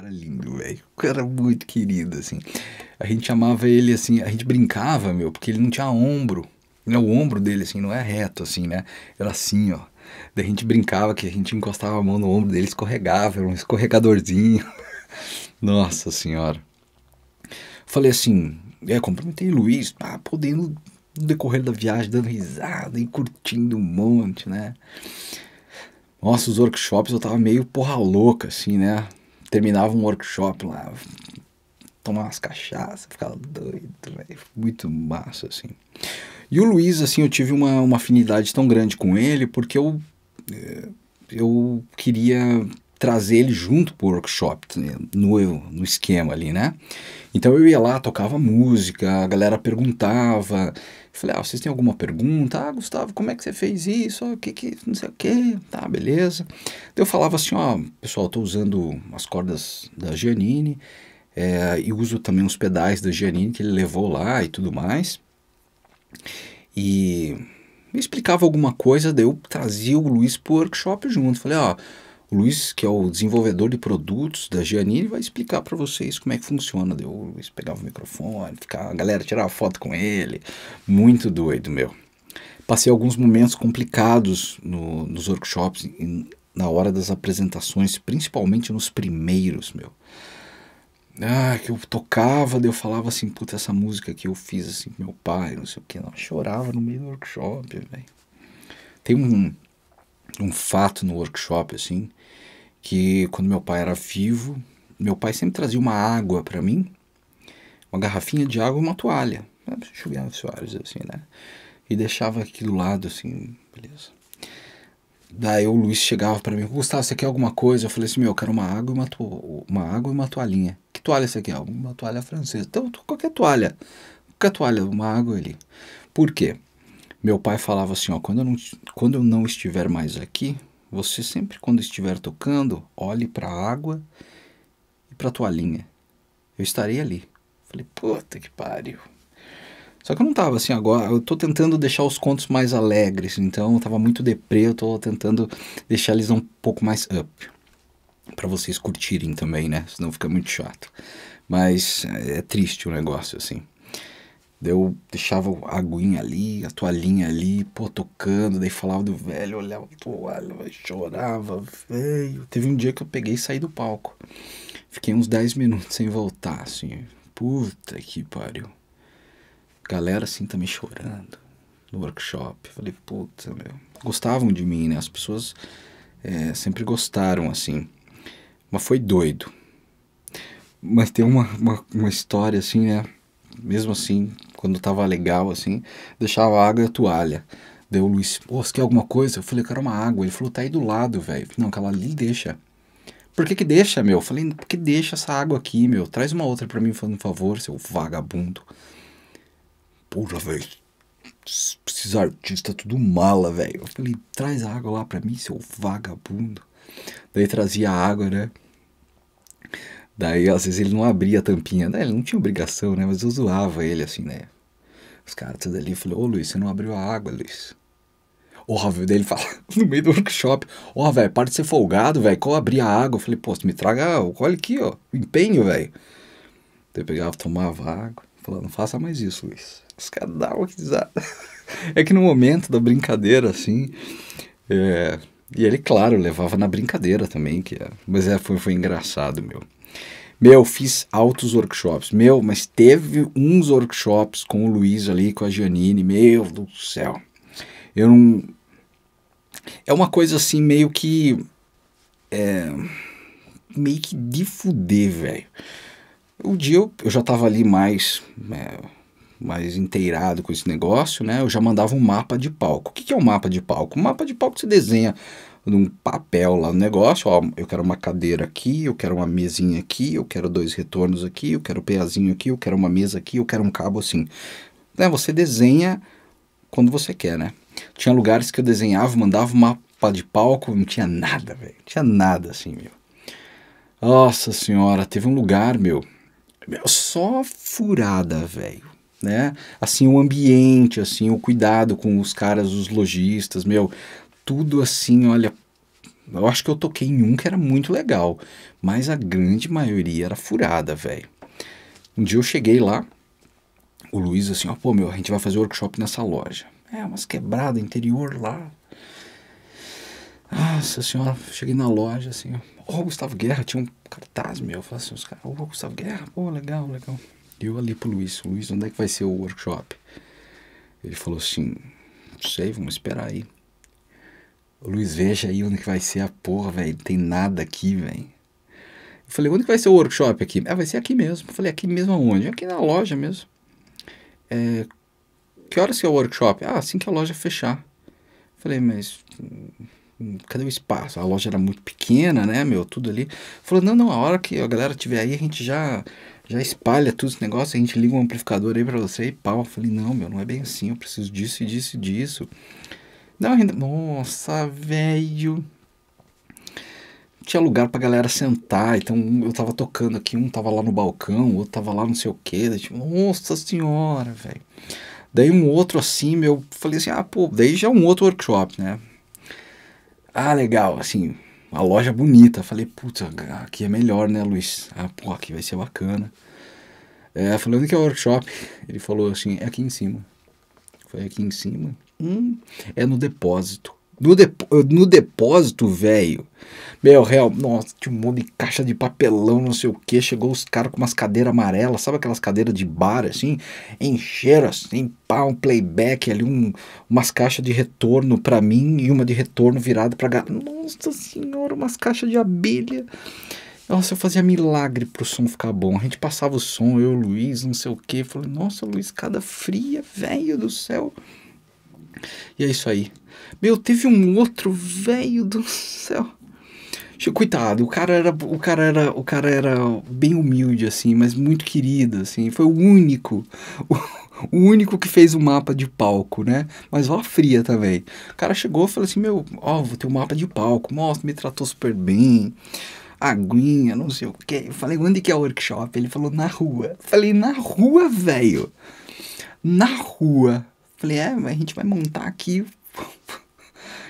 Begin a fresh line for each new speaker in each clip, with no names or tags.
cara lindo, velho. O cara muito querido, assim. A gente chamava ele assim, a gente brincava, meu, porque ele não tinha ombro. Né, o ombro dele, assim, não é reto, assim, né? Era assim, ó. Daí a gente brincava que a gente encostava a mão no ombro dele, escorregava, era um escorregadorzinho. Nossa senhora. Falei assim, é, comprometei, o Luiz, ah, podendo no decorrer da viagem, dando risada e curtindo um monte, né? Nossa, os workshops eu tava meio porra louca, assim, né? terminava um workshop lá, tomar umas cachaças, ficava doido, véio, muito massa, assim. E o Luiz, assim, eu tive uma, uma afinidade tão grande com ele, porque eu, eh, eu queria trazer ele junto pro workshop, né, no, no esquema ali, né? Então eu ia lá, tocava música, a galera perguntava. Falei, ah, vocês têm alguma pergunta? Ah, Gustavo, como é que você fez isso? Ah, o que que, não sei o que, tá, beleza. Então, eu falava assim, ó, pessoal, eu tô usando as cordas da Giannini é, e uso também os pedais da Giannini que ele levou lá e tudo mais. E me explicava alguma coisa, daí eu trazia o Luiz pro workshop junto. Falei, ó... Oh, o Luiz, que é o desenvolvedor de produtos da Gianini, vai explicar para vocês como é que funciona. Deu, o Luiz pegava o microfone, ficava, a galera tirava foto com ele. Muito doido, meu. Passei alguns momentos complicados no, nos workshops, em, na hora das apresentações, principalmente nos primeiros, meu. Ah, que eu tocava, daí eu falava assim, puta, essa música que eu fiz assim com meu pai, não sei o que, não. Eu chorava no meio do workshop, velho. Tem um, um fato no workshop, assim, que quando meu pai era vivo, meu pai sempre trazia uma água para mim, uma garrafinha de água e uma toalha. Chovia nos soares, assim, né? E deixava aqui do lado, assim, beleza. Daí o Luiz chegava para mim, Gustavo, você quer alguma coisa? Eu falei assim, meu, eu quero uma água e uma, to uma, água e uma toalhinha. Que toalha você quer? Uma toalha francesa. Então, qualquer toalha. Qualquer toalha, uma água ali. Por quê? Meu pai falava assim, ó, quando eu não, quando eu não estiver mais aqui, você sempre quando estiver tocando, olhe para a água e para a toalhinha. Eu estarei ali. Falei, puta que pariu. Só que eu não tava assim agora, eu tô tentando deixar os contos mais alegres, então eu tava muito deprê, eu tô tentando deixar eles um pouco mais up. para vocês curtirem também, né? Senão fica muito chato. Mas é, é triste o negócio, assim eu deixava a aguinha ali, a toalhinha ali, pô, tocando, daí falava do velho, olhava a toalha, chorava, velho. Teve um dia que eu peguei e saí do palco. Fiquei uns 10 minutos sem voltar, assim. Puta que pariu. Galera assim também chorando no workshop. Falei, puta, meu. Gostavam de mim, né? As pessoas é, sempre gostaram, assim. Mas foi doido. Mas tem uma, uma, uma história, assim, né? mesmo assim, quando tava legal, assim, deixava água e a toalha. Deu o Luiz, pô, você quer alguma coisa? Eu falei, eu quero uma água. Ele falou, tá aí do lado, velho. Não, aquela ali deixa. Por que que deixa, meu? Eu falei, por que deixa essa água aqui, meu? Traz uma outra para mim, fazendo um favor, seu vagabundo. Porra, velho. Esses artistas tá tudo mala, velho. Eu falei, traz a água lá pra mim, seu vagabundo. Daí trazia a água, né? Daí, às vezes, ele não abria a tampinha. Né? Ele não tinha obrigação, né? Mas eu zoava ele, assim, né? Os caras tudo ali, eu falei, ô Luiz, você não abriu a água, Luiz. Ó, oh, velho, daí ele fala, no meio do workshop, ó, velho, para de ser folgado, velho, qual abrir a água? Eu falei, pô, me traga, olha aqui, ó, o empenho, velho. Daí eu pegava, tomava água, falava, não faça mais isso, Luiz. Os caras davam risada. É que no momento da brincadeira, assim, é, e ele, claro, levava na brincadeira também, que é, mas é, foi, foi engraçado, meu. Meu, fiz altos workshops. Meu, mas teve uns workshops com o Luiz ali, com a Janine. Meu do céu. Eu não. É uma coisa assim meio que. É, meio que de fuder, velho. O dia eu, eu já tava ali mais. É, mais inteirado com esse negócio, né? Eu já mandava um mapa de palco. O que, que é um mapa de palco? Um mapa de palco que você desenha um papel lá no negócio, ó, eu quero uma cadeira aqui, eu quero uma mesinha aqui, eu quero dois retornos aqui, eu quero um peazinho aqui, eu quero uma mesa aqui, eu quero um cabo assim. Né, você desenha quando você quer, né? Tinha lugares que eu desenhava, mandava uma mapa de palco, não tinha nada, velho. Não tinha nada assim, meu. Nossa senhora, teve um lugar, meu, meu só furada, velho. Né? Assim, o ambiente, assim, o cuidado com os caras, os lojistas, meu tudo assim, olha. Eu acho que eu toquei em um que era muito legal, mas a grande maioria era furada, velho. Um dia eu cheguei lá, o Luiz assim, ó, pô, meu, a gente vai fazer workshop nessa loja. É, umas quebradas interior lá. Nossa senhora, cheguei na loja assim, ó. Oh, Gustavo Guerra, tinha um cartaz meu. Eu falei assim, os caras, ô oh, Gustavo Guerra, pô, legal, legal. E eu ali pro Luiz, Luiz, onde é que vai ser o workshop? Ele falou assim, não sei, vamos esperar aí. Luiz, veja aí onde que vai ser a porra, velho. Não tem nada aqui, velho. Eu falei, onde que vai ser o workshop aqui? Ah, vai ser aqui mesmo. Eu falei, aqui mesmo aonde? Aqui na loja mesmo. É, que horas que é o workshop? Ah, assim que a loja fechar. Eu falei, mas hum, cadê o espaço? A loja era muito pequena, né, meu, tudo ali. Falou, não, não, a hora que a galera tiver aí, a gente já já espalha tudo esse negócio, a gente liga um amplificador aí para você e pau. Eu falei, não, meu, não é bem assim, eu preciso disso e disso e disso. Não, ainda. Nossa, velho. Tinha lugar pra galera sentar. Então eu tava tocando aqui, um tava lá no balcão, outro tava lá não sei o que. Tipo, nossa senhora, velho. Daí um outro assim, meu, falei assim, ah, pô, daí já é um outro workshop, né? Ah, legal, assim, uma loja bonita. Falei, puta, aqui é melhor, né, Luiz? Ah, pô, aqui vai ser bacana. É, falando que é workshop, ele falou assim, é aqui em cima. Foi aqui em cima. Hum, é no depósito. No, no depósito, velho. Meu, real, nossa, tinha um monte de caixa de papelão, não sei o que. Chegou os caras com umas cadeiras amarelas, sabe aquelas cadeiras de bar, assim? Encheram, assim, pá, um playback ali, um, umas caixas de retorno para mim e uma de retorno virada pra galera. Nossa senhora, umas caixas de abelha. Nossa, eu fazia milagre pro som ficar bom. A gente passava o som, eu, o Luiz, não sei o que. Falei, nossa, Luiz, cada fria, velho do céu. E é isso aí. Meu, teve um outro velho do céu. Coitado, o cara era o cara era o cara era bem humilde assim, mas muito querido assim. Foi o único o, o único que fez o um mapa de palco, né? Mas ó fria também. O cara chegou e falou assim: "Meu, ó, vou ter um mapa de palco. Nossa, me tratou super bem. Aguinha, não sei o quê". Eu falei: "Onde que é o workshop?". Ele falou: "Na rua". falei: "Na rua, velho". Na rua Falei, é, a gente vai montar aqui.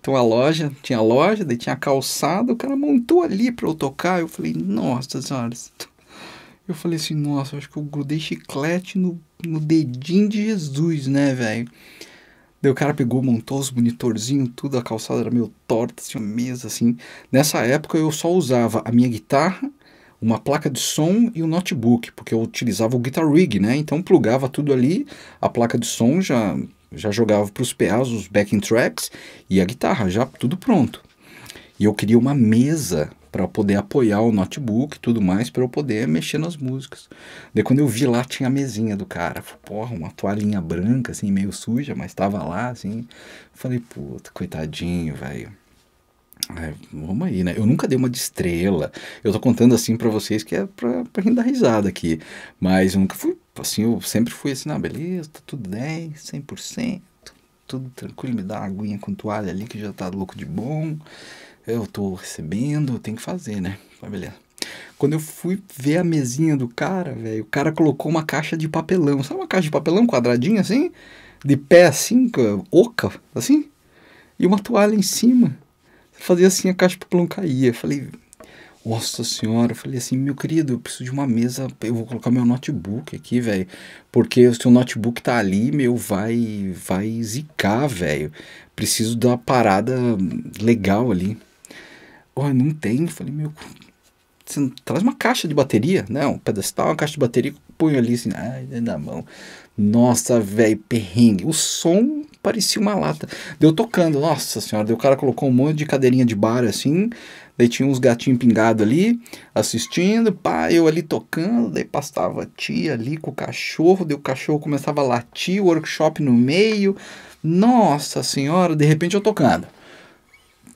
Então a loja, tinha a loja, daí tinha a calçada, o cara montou ali para eu tocar. Eu falei, nossa senhora. Eu falei assim, nossa, acho que eu grudei chiclete no, no dedinho de Jesus, né, velho? Daí o cara pegou, montou os monitorzinhos, tudo, a calçada era meio torta, tinha assim, mesa assim. Nessa época eu só usava a minha guitarra uma placa de som e um notebook, porque eu utilizava o Guitar Rig, né? Então plugava tudo ali, a placa de som já, já jogava para os PAs, os backing tracks e a guitarra, já tudo pronto. E eu queria uma mesa para poder apoiar o notebook e tudo mais, para eu poder mexer nas músicas. Daí quando eu vi lá, tinha a mesinha do cara. Porra, uma toalhinha branca, assim, meio suja, mas estava lá, assim. Falei, puta, coitadinho, velho é, vamos aí, né? Eu nunca dei uma de estrela. Eu tô contando assim para vocês que é pra, pra gente dar risada aqui. Mas eu nunca fui, assim, eu sempre fui assim, na beleza, tá tudo 10, 100%, tudo tranquilo, me dá uma aguinha com toalha ali que já tá louco de bom. Eu tô recebendo, eu tenho que fazer, né? Mas beleza. Quando eu fui ver a mesinha do cara, velho, o cara colocou uma caixa de papelão. Sabe uma caixa de papelão quadradinha assim? De pé assim, oca, assim? E uma toalha em cima fazia assim, a caixa de papelão caía. Falei, nossa senhora, eu falei assim, meu querido, eu preciso de uma mesa, eu vou colocar meu notebook aqui, velho, porque o seu notebook tá ali, meu, vai, vai zicar, velho, preciso da parada legal ali. Olha, oh, não tem, falei, meu, você traz uma caixa de bateria, né, um pedestal, uma caixa de bateria, põe ali assim, ai, na mão. Nossa, velho, perrengue, o som parecia uma lata. Deu tocando, nossa senhora, daí o cara colocou um monte de cadeirinha de bar assim, daí tinha uns gatinhos pingados ali, assistindo, pá, eu ali tocando, daí pastava a tia ali com o cachorro, daí o cachorro começava a latir, o workshop no meio, nossa senhora, de repente eu tocando.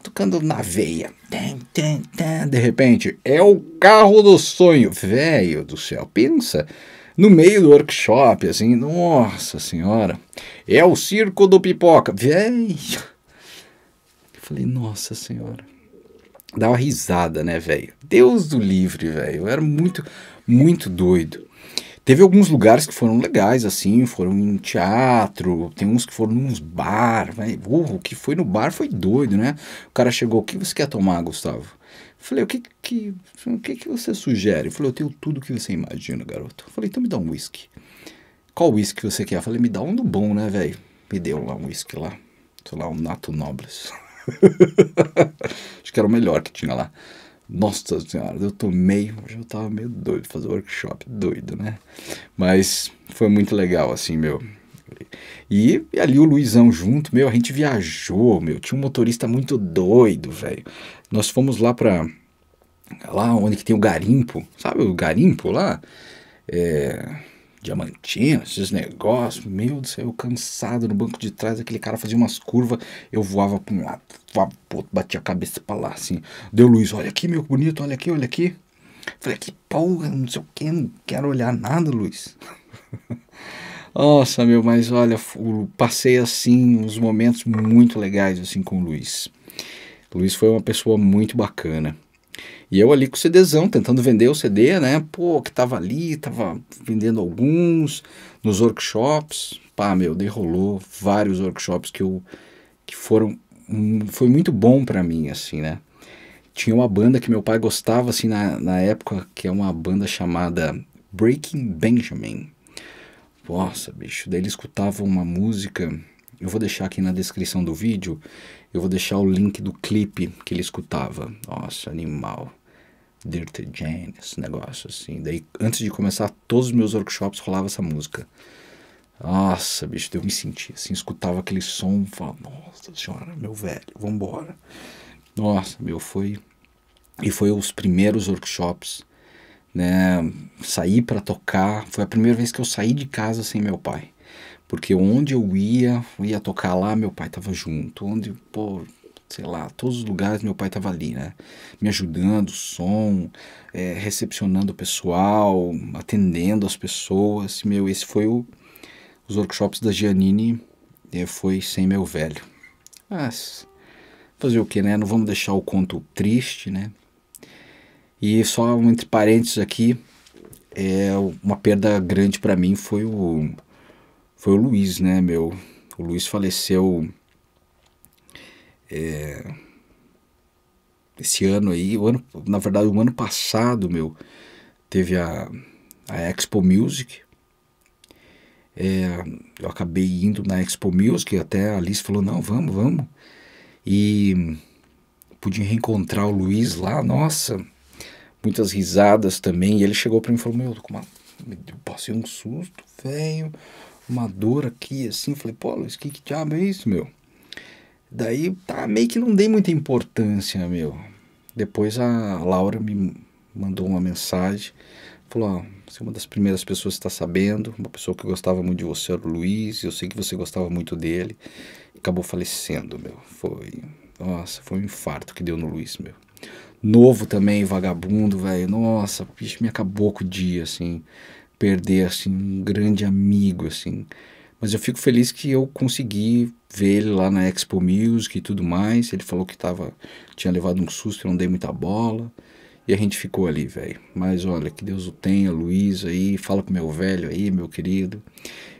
Tocando na veia. tem, tem, tem, De repente, é o carro do sonho. Velho do céu, pensa no meio do workshop, assim, nossa senhora, é o circo do pipoca, velho. Eu falei, nossa senhora. Dá uma risada, né, velho? Deus do livre, velho. Eu era muito, muito doido. Teve alguns lugares que foram legais, assim, foram em teatro, tem uns que foram uns bar, velho. Uh, o que foi no bar foi doido, né? O cara chegou, o que você quer tomar, Gustavo? Falei, o que que, o que que você sugere? Falei, eu tenho tudo que você imagina, garoto. Falei, então me dá um whisky. Qual whisky você quer? Falei, me dá um do bom, né, velho? Me deu lá um whisky lá. Sei lá, um Nato Nobles. Acho que era o melhor que tinha lá. Nossa senhora, eu tomei, eu tava meio doido fazer workshop, doido, né? Mas foi muito legal, assim, meu. E, e, ali o Luizão junto, meu, a gente viajou, meu, tinha um motorista muito doido, velho. Nós fomos lá pra. Lá onde que tem o garimpo, sabe o garimpo lá? É. Diamantina, esses negócios, meu Deus, eu cansado no banco de trás, aquele cara fazia umas curvas, eu voava pra um lado, voava pro outro, batia a cabeça pra lá, assim. Deu Luiz, olha aqui, meu bonito, olha aqui, olha aqui. Falei, que porra, não sei o que, não quero olhar nada, Luiz. Nossa, meu, mas olha, passei assim uns momentos muito legais assim com o Luiz. O Luiz foi uma pessoa muito bacana. E eu ali com o CDzão, tentando vender o CD, né? Pô, que tava ali, tava vendendo alguns nos workshops. Pá, meu, derrolou vários workshops que eu que foram hum, foi muito bom para mim assim, né? Tinha uma banda que meu pai gostava assim na, na época, que é uma banda chamada Breaking Benjamin. Nossa, bicho. Daí ele escutava uma música. Eu vou deixar aqui na descrição do vídeo. Eu vou deixar o link do clipe que ele escutava. Nossa, animal. Dirty Jane, esse negócio assim. Daí, antes de começar todos os meus workshops, rolava essa música. Nossa, bicho, eu me sentia assim, escutava aquele som, falava, nossa senhora, meu velho, vambora. Nossa, meu, foi... E foi os primeiros workshops né? Saí para tocar, foi a primeira vez que eu saí de casa sem meu pai. Porque onde eu ia, eu ia tocar lá, meu pai tava junto. Onde, pô, sei lá, todos os lugares meu pai tava ali, né? Me ajudando, som, é, recepcionando o pessoal, atendendo as pessoas. Meu, esse foi o, os workshops da Giannini, e é, foi sem meu velho. Mas fazer o que, né? Não vamos deixar o conto triste, né? E só entre parênteses aqui, é uma perda grande para mim foi o foi o Luiz, né, meu? O Luiz faleceu é, esse ano aí, o ano, na verdade, o ano passado, meu, teve a, a Expo Music. É, eu acabei indo na Expo Music, até a Alice falou, não, vamos, vamos. E pude reencontrar o Luiz lá, nossa, muitas risadas também. E ele chegou para mim e falou: Meu, com uma, eu passei um susto, velho, uma dor aqui, assim. Eu falei: Pô, Luiz, que, que diabo é isso, meu? Daí, tá, meio que não dei muita importância, meu. Depois a Laura me mandou uma mensagem, falou: Ó, você é uma das primeiras pessoas que está sabendo, uma pessoa que gostava muito de você era o Luiz, eu sei que você gostava muito dele, acabou falecendo, meu. Foi. Nossa, foi um infarto que deu no Luiz, meu novo também, vagabundo, velho. Nossa, bicho, me acabou com o dia, assim. Perder, assim, um grande amigo, assim. Mas eu fico feliz que eu consegui ver ele lá na Expo Music e tudo mais. Ele falou que tava, tinha levado um susto, eu não dei muita bola. E a gente ficou ali, velho. Mas olha, que Deus o tenha, Luiz aí. Fala com meu velho aí, meu querido.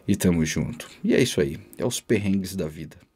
E tamo junto. E é isso aí. É os perrengues da vida.